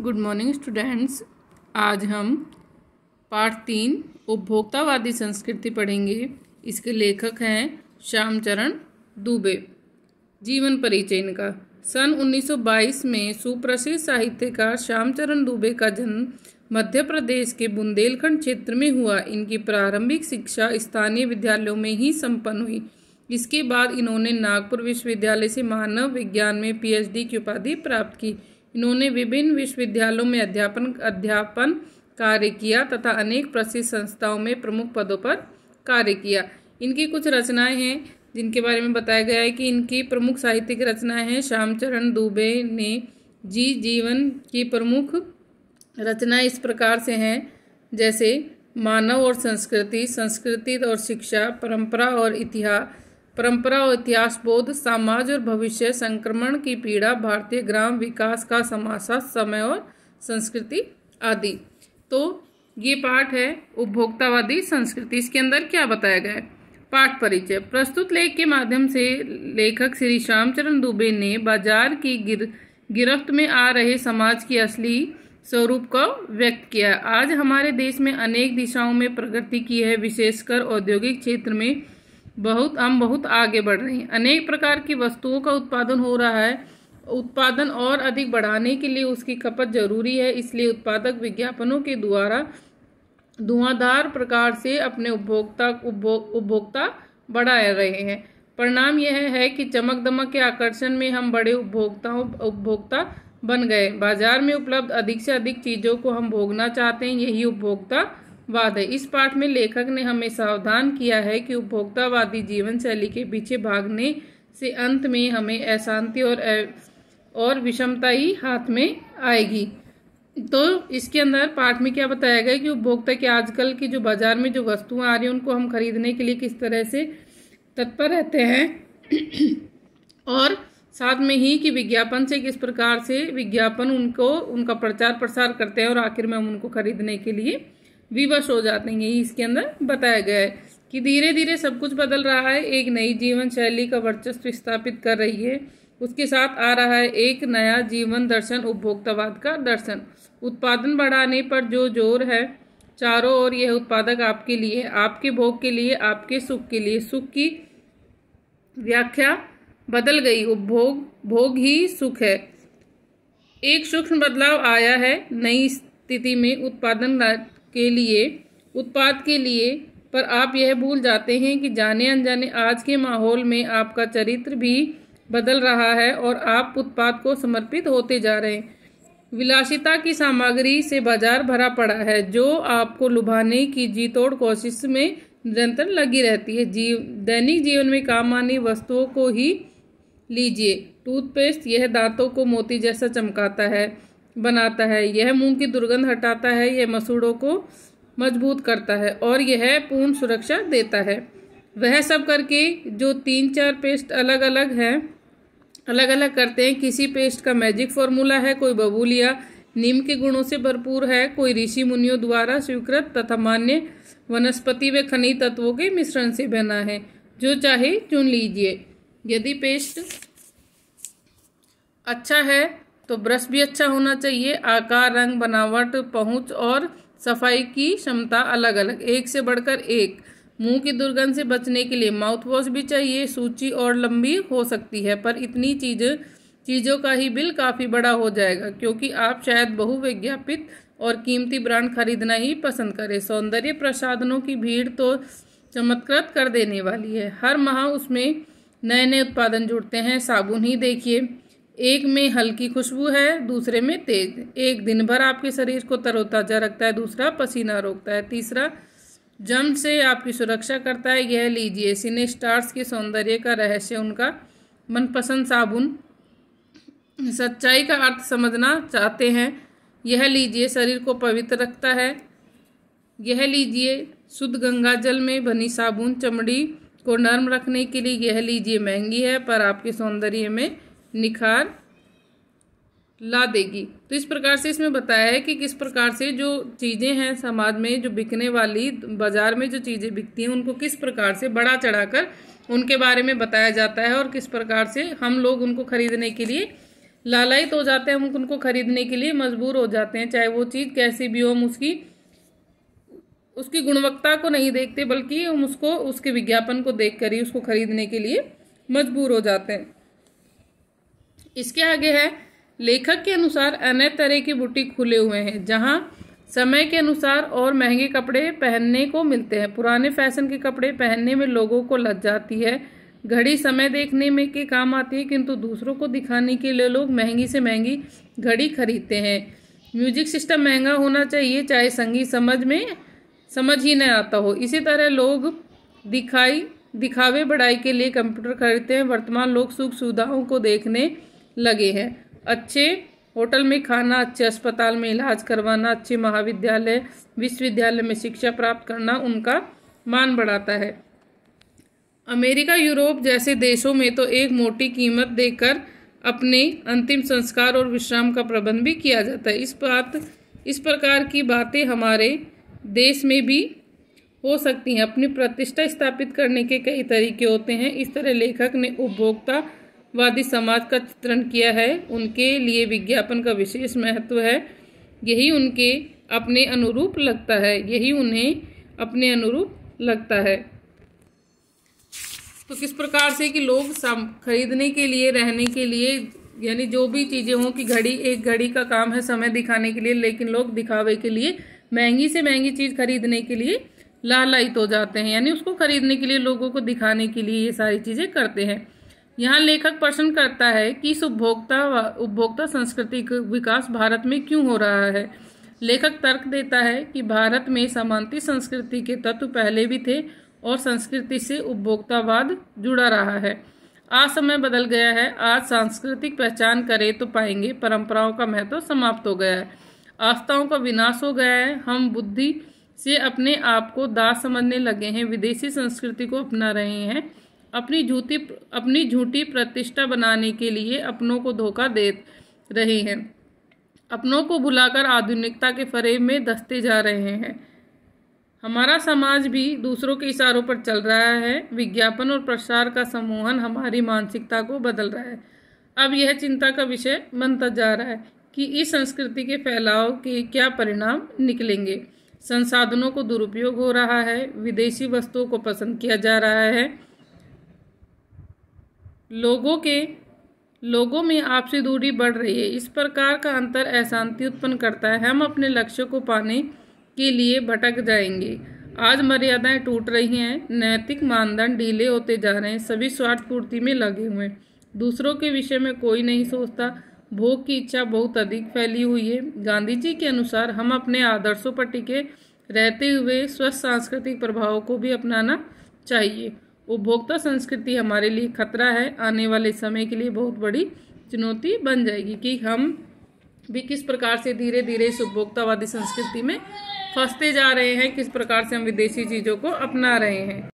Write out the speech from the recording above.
good morning students आज हम part तीन उपभोक्तावादी संस्कृति पढ़ेंगे इसके लेखक हैं श्यामचरण दुबे जीवन परिचय इनका सन 1922 में सुप्रसिद्ध साहित्यकार श्यामचरण दुबे का जन्म मध्य प्रदेश के बुंदेलखंड क्षेत्र में हुआ इनकी प्रारंभिक शिक्षा स्थानीय विद्यालयों में ही संपन्न हुई इसके बाद इन्होंने नागपुर विश्वविद्यालय से मानव विज्ञान में पीएचडी की उपाधि प्राप्त की इन्होंने विभिन्न विश्वविद्यालयों में अध्यापन अध्यापन कार्य किया तथा अनेक प्रसिद्ध संस्थाओं में प्रमुख पदों पर कार्य किया इनकी कुछ रचनाएं हैं जिनके बारे में बताया गया है कि इनकी प्रमुख साहित्यिक रचनाएं हैं श्यामचरण दुबे ने जी जीवन की प्रमुख रचनाएं इस प्रकार से हैं जैसे मानव और संस्कृति संस्कृति और शिक्षा परंपरा और इतिहास परंपरा और इतिहास बोध समाज और भविष्य संक्रमण की पीड़ा भारतीय ग्राम विकास का समासा समय और संस्कृति आदि तो ये पाठ है उपभोक्तावादी संस्कृति इसके अंदर क्या बताया गया है पाठ परिचय प्रस्तुत लेख के माध्यम से लेखक श्री श्यामचरण दुबे ने बाजार की गिर गिरफ्त में आ रहे समाज की असली स्वरूप को व्यक्त किया आज हमारे देश में अनेक दिशाओं में प्रगति की है विशेषकर औद्योगिक क्षेत्र में बहुत हम बहुत आगे बढ़ रहे हैं अनेक प्रकार की वस्तुओं का उत्पादन हो रहा है उत्पादन और अधिक बढ़ाने के लिए उसकी खपत जरूरी है इसलिए उत्पादक विज्ञापनों के द्वारा धुआंधार प्रकार से अपने उपभोक्ता उपभोक्ता बढ़ा रहे हैं परिणाम यह है कि चमक दमक के आकर्षण में हम बड़े उपभोक्ताओं उपभोक्ता बन गए बाजार में उपलब्ध अधिक से अधिक चीज़ों को हम भोगना चाहते हैं यही उपभोक्ता वाद है इस पाठ में लेखक ने हमें सावधान किया है कि उपभोक्तावादी जीवन शैली के पीछे भागने से अंत में हमें अशांति और और विषमता ही हाथ में आएगी तो इसके अंदर पाठ में क्या बताया गया कि उपभोक्ता के आजकल की जो बाजार में जो वस्तुएं आ रही हैं उनको हम खरीदने के लिए किस तरह से तत्पर रहते हैं और साथ में ही कि विज्ञापन से किस प्रकार से विज्ञापन उनको उनका प्रचार प्रसार करते हैं और आखिर में हम उनको खरीदने के लिए विवश हो जाते हैं यही इसके अंदर बताया गया है कि धीरे धीरे सब कुछ बदल रहा है एक नई जीवन शैली का वर्चस्व स्थापित कर रही है उसके साथ आ रहा है एक नया जीवन दर्शन उपभोक्तावाद का दर्शन उत्पादन बढ़ाने पर जो जोर है चारों ओर यह उत्पादक आपके लिए आपके भोग के लिए आपके सुख के लिए सुख की व्याख्या बदल गई उपभोग भोग ही सुख है एक सूक्ष्म बदलाव आया है नई स्थिति में उत्पादन के लिए उत्पाद के लिए पर आप यह भूल जाते हैं कि जाने अनजाने आज के माहौल में आपका चरित्र भी बदल रहा है और आप उत्पाद को समर्पित होते जा रहे हैं विलासिता की सामग्री से बाजार भरा पड़ा है जो आपको लुभाने की जीतोड़ कोशिश में निरंतर लगी रहती है जीव दैनिक जीवन में काम आने वस्तुओं को ही लीजिए टूथपेस्ट यह दांतों को मोती जैसा चमकाता है बनाता है यह मुंह की दुर्गंध हटाता है यह मसूड़ों को मजबूत करता है और यह पूर्ण सुरक्षा देता है वह सब करके जो तीन चार पेस्ट अलग अलग हैं अलग अलग करते हैं किसी पेस्ट का मैजिक फॉर्मूला है कोई बबूलिया नीम के गुणों से भरपूर है कोई ऋषि मुनियों द्वारा स्वीकृत तथा मान्य वनस्पति व खनिज तत्वों के मिश्रण से बना है जो चाहे चुन लीजिए यदि पेस्ट अच्छा है तो ब्रश भी अच्छा होना चाहिए आकार रंग बनावट पहुंच और सफाई की क्षमता अलग अलग एक से बढ़कर एक मुंह की दुर्गंध से बचने के लिए माउथ वॉश भी चाहिए सूची और लंबी हो सकती है पर इतनी चीज़ें चीज़ों का ही बिल काफ़ी बड़ा हो जाएगा क्योंकि आप शायद बहुविज्ञापित और कीमती ब्रांड खरीदना ही पसंद करें सौंदर्य प्रसाधनों की भीड़ तो चमत्कृत कर देने वाली है हर माह उसमें नए नए उत्पादन जुड़ते हैं साबुन ही देखिए एक में हल्की खुशबू है दूसरे में तेज एक दिन भर आपके शरीर को तरोताजा रखता है दूसरा पसीना रोकता है तीसरा जम से आपकी सुरक्षा करता है यह लीजिए सिने स्टार्स के सौंदर्य का रहस्य उनका मनपसंद साबुन सच्चाई का अर्थ समझना चाहते हैं यह लीजिए शरीर को पवित्र रखता है यह लीजिए शुद्ध गंगा जल में बनी साबुन चमड़ी को नर्म रखने के लिए यह लीजिए महंगी है पर आपके सौंदर्य में निखार ला देगी तो इस प्रकार से इसमें बताया है कि किस प्रकार से जो चीज़ें हैं समाज में जो बिकने वाली बाज़ार में जो चीज़ें बिकती हैं उनको किस प्रकार से बढ़ा चढ़ाकर उनके बारे में बताया जाता है और किस प्रकार से हम लोग उनको खरीदने के लिए लालायित हो जाते हैं हम उनको खरीदने के लिए मजबूर हो जाते हैं चाहे वो चीज़ कैसी भी हो हम उसकी उसकी गुणवत्ता को नहीं देखते बल्कि हम उसको उसके विज्ञापन को देख कर ही उसको खरीदने के लिए मजबूर हो जाते हैं इसके आगे है लेखक के अनुसार अनेक तरह के बुटीक खुले हुए हैं जहाँ समय के अनुसार और महंगे कपड़े पहनने को मिलते हैं पुराने फैशन के कपड़े पहनने में लोगों को लग जाती है घड़ी समय देखने में के काम आती है किंतु दूसरों को दिखाने के लिए लोग महंगी से महंगी घड़ी खरीदते हैं म्यूजिक सिस्टम महंगा होना चाहिए चाहे संगीत समझ में समझ ही नहीं आता हो इसी तरह लोग दिखाई दिखावे बढ़ाई के लिए कंप्यूटर खरीदते हैं वर्तमान लोग सुख सुविधाओं को देखने लगे हैं अच्छे होटल में खाना अच्छे अस्पताल में इलाज करवाना अच्छे महाविद्यालय विश्वविद्यालय में शिक्षा प्राप्त करना उनका मान बढ़ाता है अमेरिका यूरोप जैसे देशों में तो एक मोटी कीमत देकर अपने अंतिम संस्कार और विश्राम का प्रबंध भी किया जाता है इस बात इस प्रकार की बातें हमारे देश में भी हो सकती हैं अपनी प्रतिष्ठा स्थापित करने के कई तरीके होते हैं इस तरह लेखक ने उपभोक्ता वादी समाज का चित्रण किया है उनके लिए विज्ञापन का विशेष महत्व है यही उनके अपने अनुरूप लगता है यही उन्हें अपने अनुरूप लगता है तो किस प्रकार से कि लोग खरीदने के लिए रहने के लिए यानी जो भी चीज़ें हों कि घड़ी एक घड़ी का काम है समय दिखाने के लिए लेकिन लोग दिखावे के लिए महंगी से महंगी चीज़ खरीदने के लिए लालायित हो जाते हैं यानी उसको खरीदने के लिए लोगों को दिखाने के लिए ये सारी चीज़ें करते हैं यहाँ लेखक प्रश्न करता है कि इस उपभोक्ता उपभोक्ता संस्कृति का विकास भारत में क्यों हो रहा है लेखक तर्क देता है कि भारत में समानती संस्कृति के तत्व पहले भी थे और संस्कृति से उपभोक्तावाद जुड़ा रहा है आज समय बदल गया है आज सांस्कृतिक पहचान करें तो पाएंगे परंपराओं का महत्व समाप्त हो गया है आस्थाओं का विनाश हो गया है हम बुद्धि से अपने आप को दास समझने लगे हैं विदेशी संस्कृति को अपना रहे हैं अपनी झूठी अपनी झूठी प्रतिष्ठा बनाने के लिए अपनों को धोखा दे रहे हैं अपनों को भुलाकर आधुनिकता के फरेब में धसते जा रहे हैं हमारा समाज भी दूसरों के इशारों पर चल रहा है विज्ञापन और प्रसार का समूहन हमारी मानसिकता को बदल रहा है अब यह चिंता का विषय बनता जा रहा है कि इस संस्कृति के फैलाव के क्या परिणाम निकलेंगे संसाधनों को दुरुपयोग हो रहा है विदेशी वस्तुओं को पसंद किया जा रहा है लोगों के लोगों में आपसी दूरी बढ़ रही है इस प्रकार का अंतर अशांति उत्पन्न करता है हम अपने लक्ष्य को पाने के लिए भटक जाएंगे आज मर्यादाएं टूट रही हैं नैतिक मानदंड ढीले होते जा रहे हैं सभी स्वार्थ पूर्ति में लगे हुए हैं दूसरों के विषय में कोई नहीं सोचता भोग की इच्छा बहुत अधिक फैली हुई है गांधी जी के अनुसार हम अपने आदर्शों पर टिके रहते हुए स्वस्थ सांस्कृतिक प्रभावों को भी अपनाना चाहिए उपभोक्ता संस्कृति हमारे लिए खतरा है आने वाले समय के लिए बहुत बड़ी चुनौती बन जाएगी कि हम भी किस प्रकार से धीरे धीरे इस उपभोक्तावादी संस्कृति में फंसते जा रहे हैं किस प्रकार से हम विदेशी चीज़ों को अपना रहे हैं